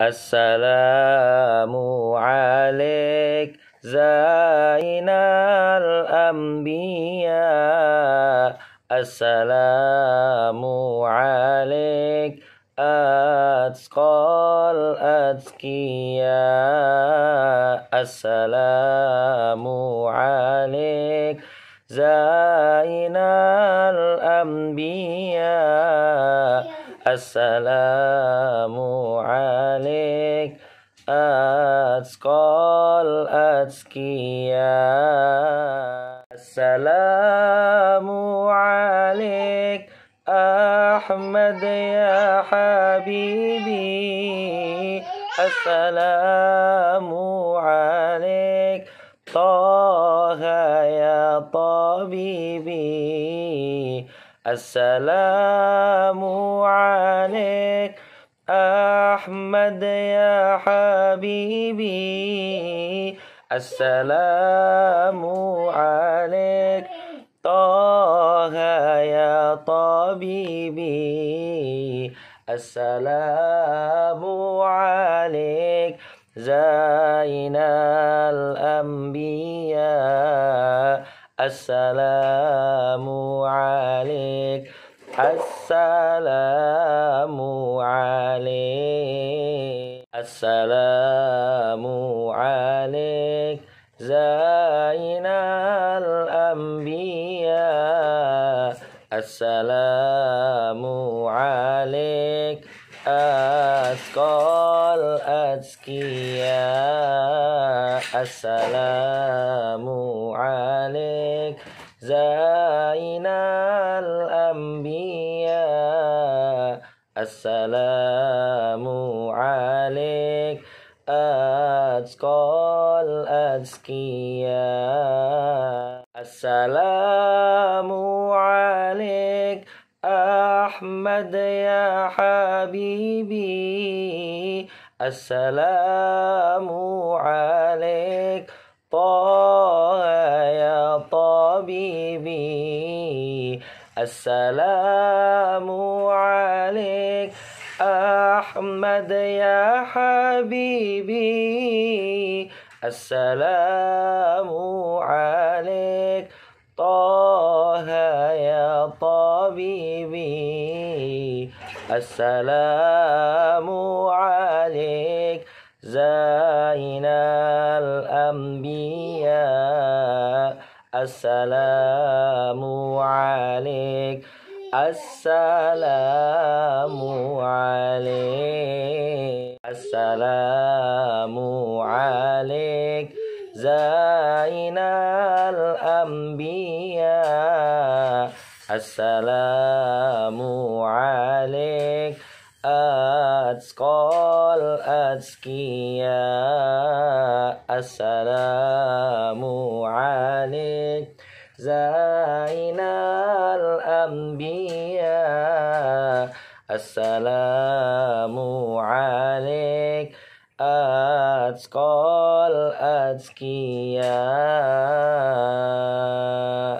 السلام عليك زين الأنبياء السلام عليك أتقى الأتقياء السلام عليك زين الأنبياء السلام عليك أتقى الأتقياء السلام عليك أحمد يا حبيبي السلام عليك طه يا طبيبي السلام عليك أحمد يا حبيبي السلام عليك طه يا طبيبي السلام عليك زين الأنبياء السلام عليك السلام عليك السلام عليك زين الأنبياء السلام عليك أسقى الأزكياء السلام زائنا الأنبياء السلام عليك أتقى الأزكياء السلام عليك أحمد يا حبيبي السلام حبيبي السلام عليك أحمد يا حبيبي السلام عليك طه يا طبيبي السلام عليك زين الأنبياء السلام عليك السلام عليك السلام عليك زين الأنبياء السلام عليك أتقى الأزكياء السلام ذلك زين الأنبياء السلام عليك أتقى الأزكياء